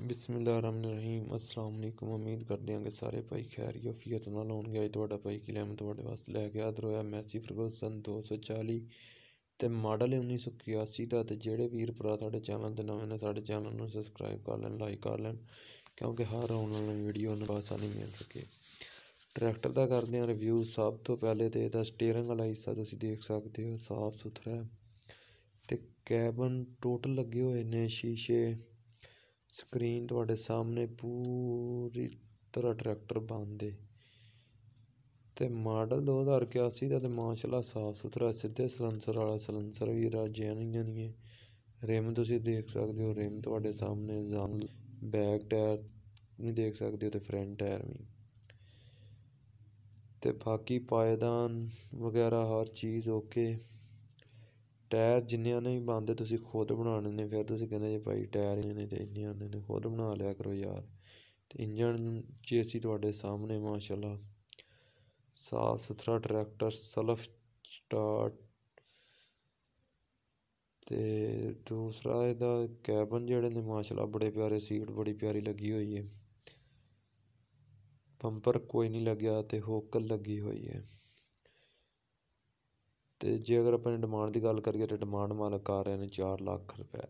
ਰਹੀਮ ਅਸਲਾਮ ਅਲੈਕੁਮ ਉਮੀਦ ਕਰਦੇ ਹਾਂ ਕਿ ਸਾਰੇ ਭਾਈ ਖੈਰੀਅਤ ਨਾਲ ਹੋਣਗੇ ਅੱਜ ਤੁਹਾਡਾ ਭਾਈ ਕਿਲਮ ਤੁਹਾਡੇ ਵਾਸਤੇ ਲੈ ਕੇ ਆਦਰ ਹੋਇਆ ਮੈਸੀ ਫਰਗੂਸਨ 240 ਤੇ ਮਾਡਲ 1981 ਦਾ ਤੇ ਜਿਹੜੇ ਵੀਰ ਭਰਾ ਸਾਡੇ ਚੈਨਲ ਦੇ ਨਵੇਂ ਨੇ ਸਾਡੇ ਚੈਨਲ ਨੂੰ ਸਬਸਕ੍ਰਾਈਬ ਕਰ ਲੈਣ ਲਾਈਕ ਕਰ ਲੈਣ ਕਿਉਂਕਿ ਹਰ ਆਉਣ ਵਾਲੀ ਵੀਡੀਓ ਨੂੰ ਆਸਾਨੀ ਮਿਲ ਸਕੇ ਟਰੈਕਟਰ ਦਾ ਕਰਦੇ ਹਾਂ ਰਿਵਿਊ ਸਭ ਤੋਂ ਪਹਿਲੇ ਤੇ ਇਹਦਾ ਸਟੀਅਰਿੰਗ ਵਾਲਾ ਹਿੱਸਾ ਤੁਸੀਂ ਦੇਖ ਸਕਦੇ ਹੋ ਸਾਫ਼ ਸੁਥਰਾ ਤੇ ਕੈਬਨ ਟੋਟਲ ਲੱਗੇ ਹੋਏ ਨੇ ਸ਼ੀਸ਼ੇ ਸਕਰੀਨ ਤੁਹਾਡੇ ਸਾਹਮਣੇ ਪੂਰੀ ਤਰ੍ਹਾਂ ਟਰੈਕਟਰ ਬੰਦੇ ਤੇ ਮਾਡਲ 2081 ਦਾ ਤੇ ਮਾਸ਼ਾਅੱਲਾ ਸਾਫ ਸੁਥਰਾ ਸਿੱਧੇ ਸਲੰਸਰ ਵਾਲਾ ਸਲੰਸਰ ਵੀ ਰਾਜਿਆਨੀ ਜਾਨੀ ਰਿਮ ਤੁਸੀਂ ਦੇਖ ਸਕਦੇ ਹੋ ਰਿਮ ਤੁਹਾਡੇ ਸਾਹਮਣੇ ਜ਼ਾਂ ਬੈਕ ਟਾਇਰ ਨਹੀਂ ਦੇਖ ਸਕਦੇ ਹੋ ਤੇ ਫਰੰਟ ਟਾਇਰ ਵੀ ਤੇ ਬਾਕੀ ਪਾਇਦਾਨ ਵਗੈਰਾ ਹਰ ਚੀਜ਼ ਓਕੇ ਟਾਇਰ ਜਿੰਨੇ ਨੇ ਵੀ ਬਣਦੇ ਤੁਸੀਂ ਖੁਦ ਬਣਾਉਣੇ ਨੇ ਫਿਰ ਤੁਸੀਂ ਕਹਿੰਦੇ ਜੇ ਭਾਈ ਟਾਇਰ ਇੰਨੇ ਤੇ ਇੰਨੇ ਆਉਂਦੇ ਨੇ ਖੁਦ ਬਣਾ ਲਿਆ ਕਰੋ ਯਾਰ ਤੇ ਇੰਜਨ ਜੇਸੀ ਤੁਹਾਡੇ ਸਾਹਮਣੇ ਮਾਸ਼ਾਅੱਲਾ ਸਾਫ ਸੁਥਰਾ ਟਰੈਕਟਰ ਸਲਫ ਸਟਾਰਟ ਤੇ ਦੂਸਰਾ ਇਹਦਾ ਕੈਬਨ ਜਿਹੜੇ ਨੇ ਮਾਸ਼ਾਅੱਲਾ ਬੜੇ ਪਿਆਰੇ ਸੀਟ ਬੜੀ ਪਿਆਰੀ ਲੱਗੀ ਹੋਈ ਹੈ ਬੰਪਰ ਕੋਈ ਨਹੀਂ ਲੱਗਿਆ ਤੇ ਹੋਕਲ ਲੱਗੀ ਹੋਈ ਹੈ ਤੇ ਜੇ ਅਗਰ ਆਪਾਂ ਨੇ ਡਿਮਾਂਡ ਦੀ ਗੱਲ ਕਰੀਏ ਤਾਂ ਡਿਮਾਂਡ ਮਾਲਕ ਕਰ ਰਹੇ ਨੇ 4 ਲੱਖ ਰੁਪਏ